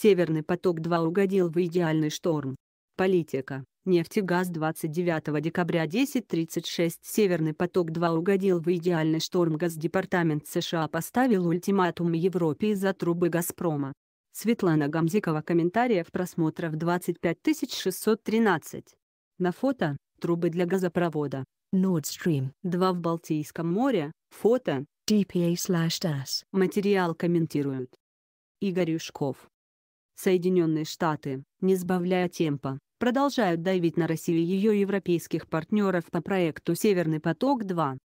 Северный поток-2 угодил в идеальный шторм. Политика. Нефтегаз 29 декабря 10.36 Северный поток-2 угодил в идеальный шторм Газдепартамент США поставил ультиматум Европе из-за трубы «Газпрома». Светлана Гамзикова комментариев просмотров 613. На фото – трубы для газопровода. Nord Stream 2 в Балтийском море. Фото. DPA slash Материал комментируют. Игорь Юшков. Соединенные Штаты, не сбавляя темпа, продолжают давить на Россию и ее европейских партнеров по проекту «Северный поток-2».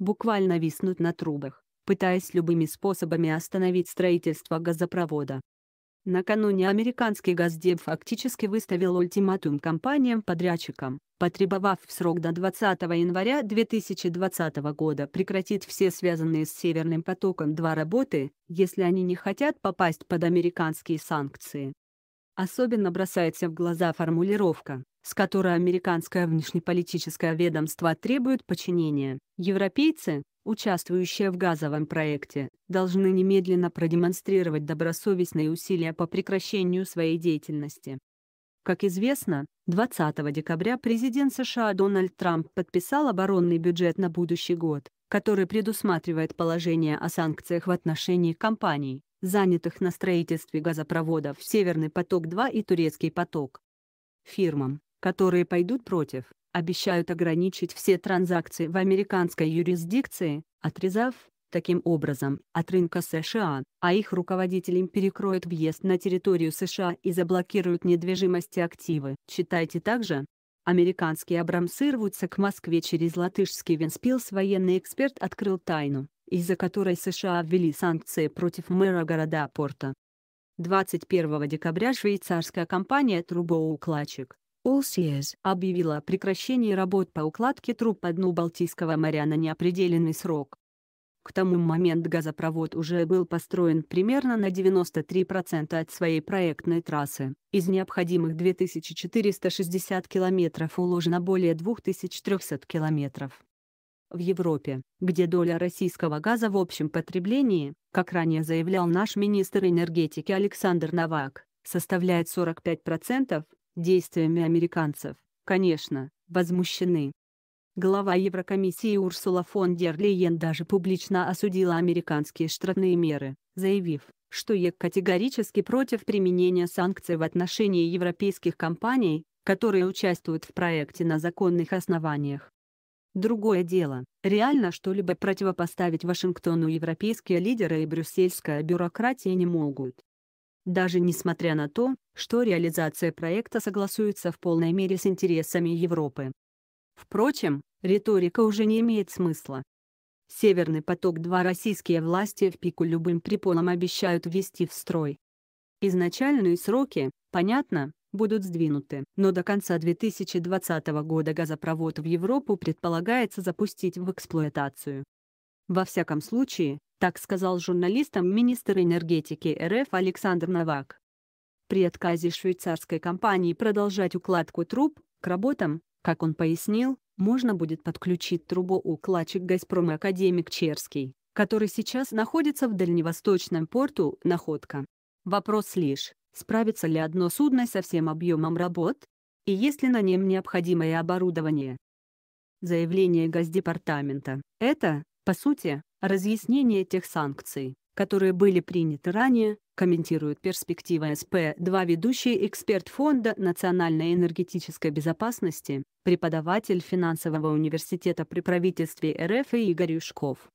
Буквально виснуть на трубах, пытаясь любыми способами остановить строительство газопровода, Накануне американский Газдеп фактически выставил ультиматум компаниям-подрядчикам, потребовав в срок до 20 января 2020 года прекратить все связанные с «Северным потоком» два работы, если они не хотят попасть под американские санкции. Особенно бросается в глаза формулировка, с которой американское внешнеполитическое ведомство требует подчинения. Европейцы, участвующие в газовом проекте, должны немедленно продемонстрировать добросовестные усилия по прекращению своей деятельности. Как известно, 20 декабря президент США Дональд Трамп подписал оборонный бюджет на будущий год, который предусматривает положение о санкциях в отношении компаний, занятых на строительстве газопроводов «Северный поток-2» и «Турецкий поток». Фирмам, которые пойдут против обещают ограничить все транзакции в американской юрисдикции, отрезав, таким образом, от рынка США, а их руководителям перекроют въезд на территорию США и заблокируют недвижимости, активы. Читайте также. Американские абрамсы рвутся к Москве через латышский Венспилс военный эксперт открыл тайну, из-за которой США ввели санкции против мэра города Порта. 21 декабря швейцарская компания «Трубоукладчик» ОЛСИЭЗ объявила о прекращении работ по укладке труб по дну Балтийского моря на неопределенный срок. К тому моменту газопровод уже был построен примерно на 93% от своей проектной трассы. Из необходимых 2460 километров уложено более 2300 километров. В Европе, где доля российского газа в общем потреблении, как ранее заявлял наш министр энергетики Александр Новак, составляет 45%, действиями американцев, конечно, возмущены. Глава Еврокомиссии Урсула фон дер Лейен даже публично осудила американские штрафные меры, заявив, что я категорически против применения санкций в отношении европейских компаний, которые участвуют в проекте на законных основаниях. Другое дело, реально что-либо противопоставить Вашингтону европейские лидеры и брюссельская бюрократия не могут даже несмотря на то, что реализация проекта согласуется в полной мере с интересами Европы. Впрочем, риторика уже не имеет смысла. Северный поток-2 российские власти в пику любым препонам обещают ввести в строй. Изначальные сроки, понятно, будут сдвинуты, но до конца 2020 года газопровод в Европу предполагается запустить в эксплуатацию. Во всяком случае, так сказал журналистам министр энергетики РФ Александр Новак. При отказе швейцарской компании продолжать укладку труб к работам, как он пояснил, можно будет подключить трубоукладчик «Газпрома» академик Черский, который сейчас находится в дальневосточном порту «Находка». Вопрос лишь, справится ли одно судно со всем объемом работ, и есть ли на нем необходимое оборудование. Заявление Госдепартамента. Это, по сути, разъяснение тех санкций, которые были приняты ранее, комментирует перспективы СП-2 ведущий эксперт Фонда национальной энергетической безопасности, преподаватель финансового университета при правительстве РФ и Игорь Юшков.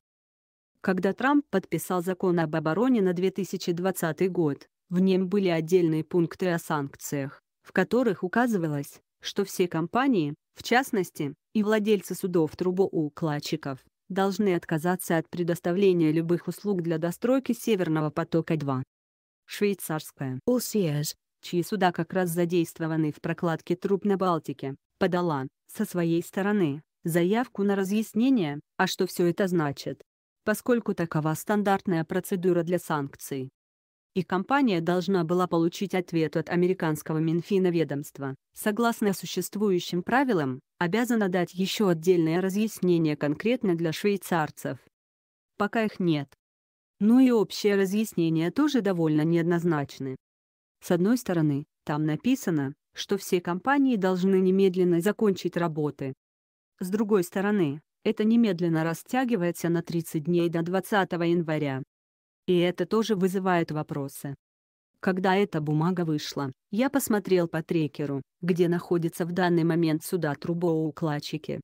Когда Трамп подписал закон об обороне на 2020 год, в нем были отдельные пункты о санкциях, в которых указывалось, что все компании, в частности, и владельцы судов трубоукладчиков, должны отказаться от предоставления любых услуг для достройки Северного потока-2. Швейцарская ОСИЭЖ, чьи суда как раз задействованы в прокладке труб на Балтике, подала, со своей стороны, заявку на разъяснение, а что все это значит, поскольку такова стандартная процедура для санкций. И компания должна была получить ответ от американского Минфина ведомства, согласно существующим правилам, обязана дать еще отдельное разъяснение конкретно для швейцарцев. Пока их нет. Ну и общее разъяснение тоже довольно неоднозначны. С одной стороны, там написано, что все компании должны немедленно закончить работы. С другой стороны, это немедленно растягивается на 30 дней до 20 января. И это тоже вызывает вопросы когда эта бумага вышла, я посмотрел по трекеру, где находится в данный момент суда трубоукладчики.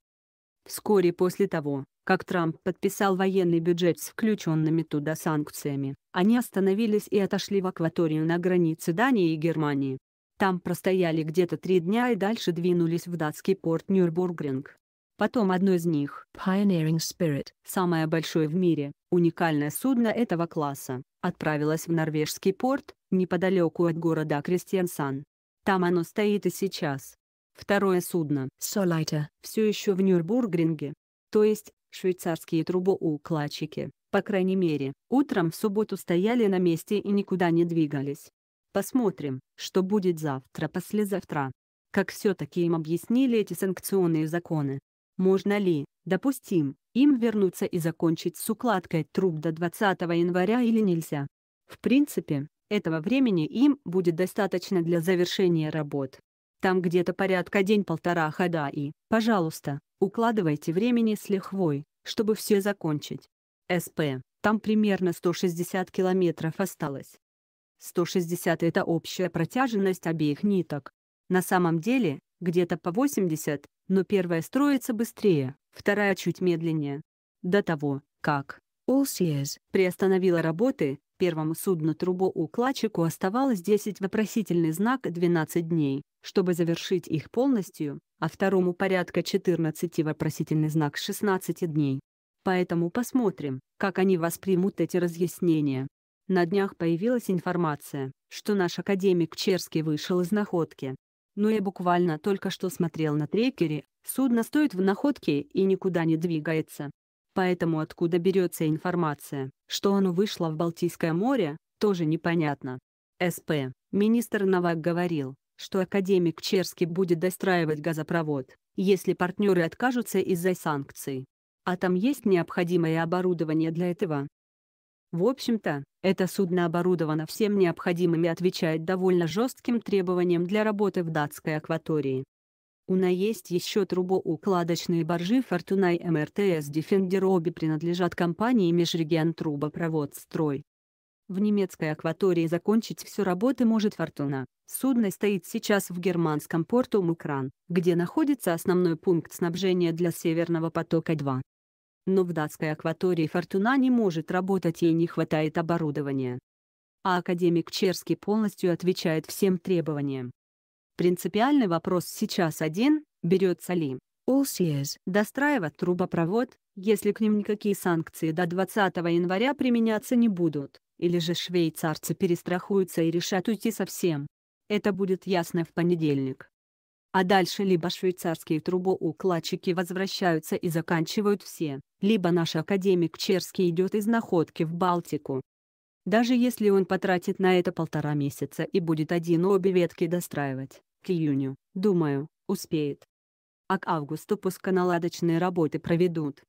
Вскоре после того, как Трамп подписал военный бюджет с включенными туда санкциями, они остановились и отошли в акваторию на границе Дании и Германии. Там простояли где-то три дня и дальше двинулись в датский порт Нюрбургринг. Потом одно из них, Pioneering Spirit, самое большое в мире, уникальное судно этого класса, отправилось в норвежский порт, неподалеку от города Кристиансан. Там оно стоит и сейчас. Второе судно «Солайта» все еще в Нюрбургринге. То есть, швейцарские трубоукладчики, по крайней мере, утром в субботу стояли на месте и никуда не двигались. Посмотрим, что будет завтра-послезавтра. Как все-таки им объяснили эти санкционные законы? Можно ли, допустим, им вернуться и закончить с укладкой труб до 20 января или нельзя. В принципе, этого времени им будет достаточно для завершения работ. Там где-то порядка день-полтора хода и, пожалуйста, укладывайте времени с лихвой, чтобы все закончить. СП, там примерно 160 километров осталось. 160 – это общая протяженность обеих ниток. На самом деле, где-то по 80, но первая строится быстрее, вторая чуть медленнее. До того, как Олсиез приостановила работы, первому судну трубоукладчику оставалось 10 вопросительный знак 12 дней, чтобы завершить их полностью, а второму порядка 14 вопросительный знак 16 дней. Поэтому посмотрим, как они воспримут эти разъяснения. На днях появилась информация, что наш академик Черский вышел из находки но я буквально только что смотрел на трекере, судно стоит в находке и никуда не двигается. Поэтому откуда берется информация, что оно вышло в Балтийское море, тоже непонятно. СП, министр Новак говорил, что академик Черский будет достраивать газопровод, если партнеры откажутся из-за санкций. А там есть необходимое оборудование для этого, в общем-то, это судно оборудовано всем необходимым и отвечает довольно жестким требованиям для работы в датской акватории. У Уна есть еще трубоукладочные боржи Fortuna и МРТС «Эм Defender обе принадлежат компании Межрегион Трубопроводстрой. В немецкой акватории закончить всю работу может Фортуна. Судно стоит сейчас в германском порту Мукран, где находится основной пункт снабжения для Северного потока-2 но в датской акватории «Фортуна» не может работать и не хватает оборудования. А академик Черский полностью отвечает всем требованиям. Принципиальный вопрос сейчас один – берется ли ОСЕС достраивать трубопровод, если к ним никакие санкции до 20 января применяться не будут, или же швейцарцы перестрахуются и решат уйти совсем. Это будет ясно в понедельник а дальше либо швейцарские трубоукладчики возвращаются и заканчивают все, либо наш академик Черский идет из находки в Балтику. Даже если он потратит на это полтора месяца и будет один обе ветки достраивать, к июню, думаю, успеет. А к августу пусконаладочные работы проведут.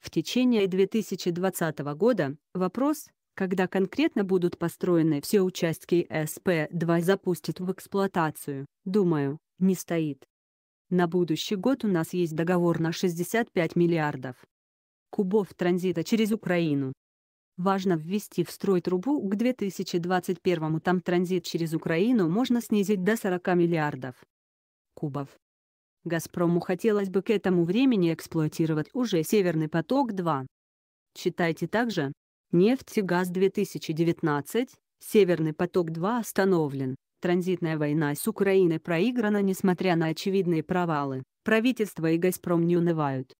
В течение 2020 года вопрос, когда конкретно будут построены все участки СП-2 запустят в эксплуатацию, думаю, не стоит. На будущий год у нас есть договор на 65 миллиардов кубов транзита через Украину. Важно ввести в строй трубу к 2021-му, там транзит через Украину можно снизить до 40 миллиардов кубов. «Газпрому» хотелось бы к этому времени эксплуатировать уже «Северный поток-2». Читайте также. Нефть и газ 2019, «Северный поток-2» остановлен, Транзитная война с Украиной проиграна несмотря на очевидные провалы, правительство и «Газпром» не унывают.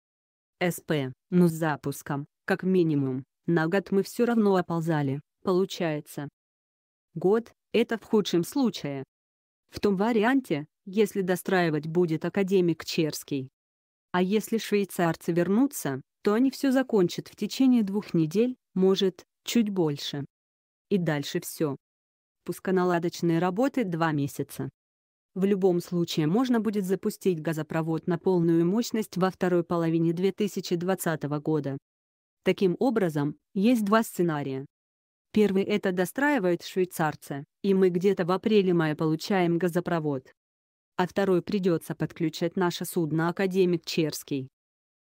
СП, но «Ну, с запуском, как минимум, на год мы все равно оползали, получается. Год – это в худшем случае. В том варианте, если достраивать будет академик Черский. А если швейцарцы вернутся, то они все закончат в течение двух недель, может, чуть больше. И дальше все, пусконаладочной работы два месяца. В любом случае можно будет запустить газопровод на полную мощность во второй половине 2020 года. Таким образом, есть два сценария. Первый это достраивают швейцарцы, и мы где-то в апреле-мае получаем газопровод. А второй придется подключать наше судно «Академик Черский».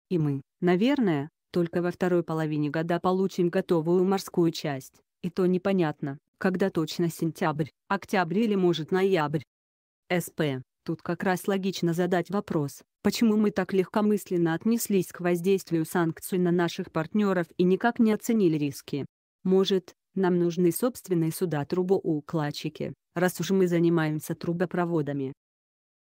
И мы, наверное, только во второй половине года получим готовую морскую часть, и то непонятно, когда точно сентябрь, октябрь или может ноябрь. СП. Тут как раз логично задать вопрос, почему мы так легкомысленно отнеслись к воздействию санкций на наших партнеров и никак не оценили риски. Может, нам нужны собственные суда трубоукладчики, раз уж мы занимаемся трубопроводами.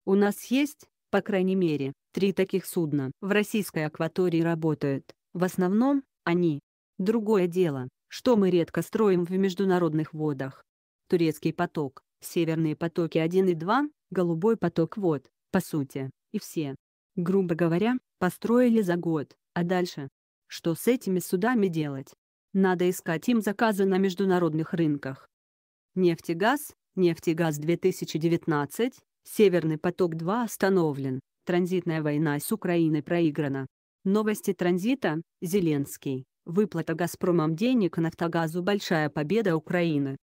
У нас есть, по крайней мере, три таких судна в российской акватории работают, в основном, они. Другое дело, что мы редко строим в международных водах. Турецкий поток, северные потоки 1 и 2, голубой поток вод, по сути, и все. Грубо говоря, построили за год, а дальше? Что с этими судами делать? Надо искать им заказы на международных рынках. Нефтегаз, нефтегаз 2019, Северный поток-2 остановлен, транзитная война с Украиной проиграна. Новости транзита, Зеленский. Выплата «Газпромом» денег «Нафтогазу» – большая победа Украины.